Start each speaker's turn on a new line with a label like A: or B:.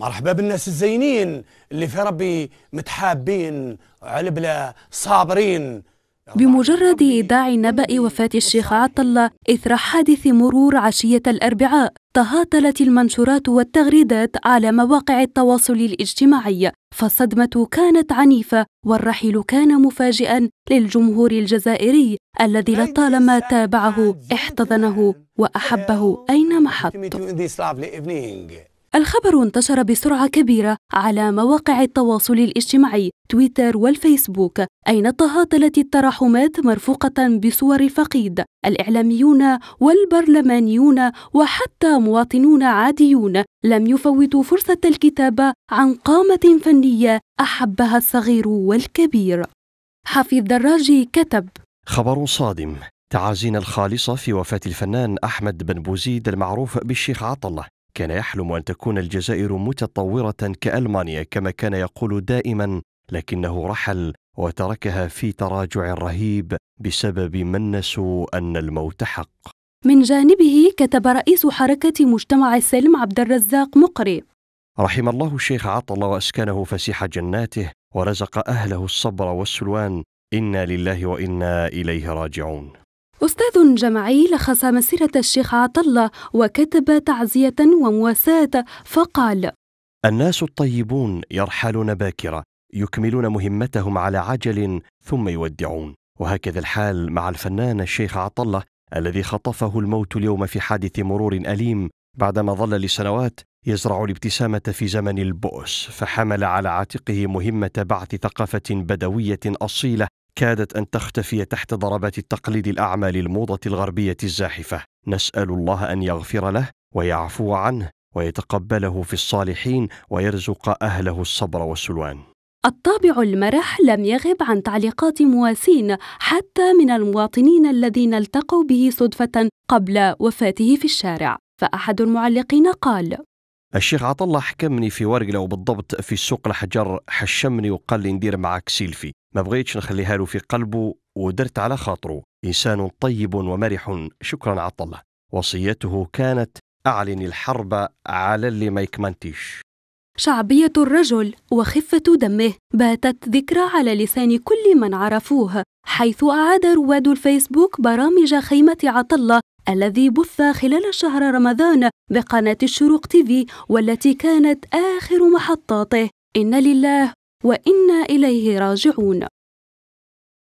A: مرحبا بالناس الزينين اللي في ربي متحابين بلا صابرين
B: بمجرد إيداع نبأ وفاة الشيخ عطلة إثر حادث مرور عشية الأربعاء تهاطلت المنشورات والتغريدات على مواقع التواصل الاجتماعي فالصدمة كانت عنيفة والرحيل كان مفاجئا للجمهور الجزائري الذي لطالما تابعه احتضنه وأحبه أينما حط الخبر انتشر بسرعة كبيرة على مواقع التواصل الاجتماعي تويتر والفيسبوك أين تهاطلت التراحمات مرفوقة بصور الفقيد الإعلاميون والبرلمانيون وحتى مواطنون عاديون لم يفوتوا فرصة الكتابة عن قامة فنية أحبها الصغير والكبير حفيظ دراجي كتب
A: خبر صادم تعازينا الخالصة في وفاة الفنان أحمد بن بوزيد المعروف بالشيخ عطلة كان يحلم أن تكون الجزائر متطورة كألمانيا كما كان يقول دائما لكنه رحل وتركها في تراجع رهيب بسبب من نسوا أن الموت حق
B: من جانبه كتب رئيس حركة مجتمع السلم عبد الرزاق مقري
A: رحم الله الشيخ عطل وأسكنه فسيح جناته ورزق أهله الصبر والسلوان إنا لله وإنا إليه راجعون
B: أستاذ جمعي لخص مسيرة الشيخ عطلة وكتب تعزية ومواساة فقال:
A: الناس الطيبون يرحلون باكرة، يكملون مهمتهم على عجل ثم يودعون، وهكذا الحال مع الفنان الشيخ عطلة الذي خطفه الموت اليوم في حادث مرور أليم بعدما ظل لسنوات يزرع الابتسامة في زمن البؤس، فحمل على عاتقه مهمة بعث ثقافة بدوية أصيلة كادت أن تختفي تحت ضربات التقليد الأعمى للموضة الغربية الزاحفة نسأل الله أن يغفر له ويعفو عنه ويتقبله في الصالحين ويرزق أهله الصبر والسلوان
B: الطابع المرح لم يغب عن تعليقات مواسين حتى من المواطنين الذين التقوا به صدفة قبل وفاته في الشارع فأحد المعلقين قال
A: الشيخ عطا الله حكمني في ورقة وبالضبط في السوق الحجر حشمني وقال لي ندير معك سيلفي ما بغيتش نخليها له في قلبه ودرت على خاطره إنسان طيب ومرح شكرا عطا الله وصيته كانت أعلن الحرب على اللي ما يكمنتيش
B: شعبية الرجل وخفة دمه باتت ذكرى على لسان كل من عرفوه حيث أعاد رواد الفيسبوك برامج خيمة عطلة الذي بث خلال شهر رمضان بقناة الشروق تيفي والتي كانت آخر محطاته إن لله وإنا إليه راجعون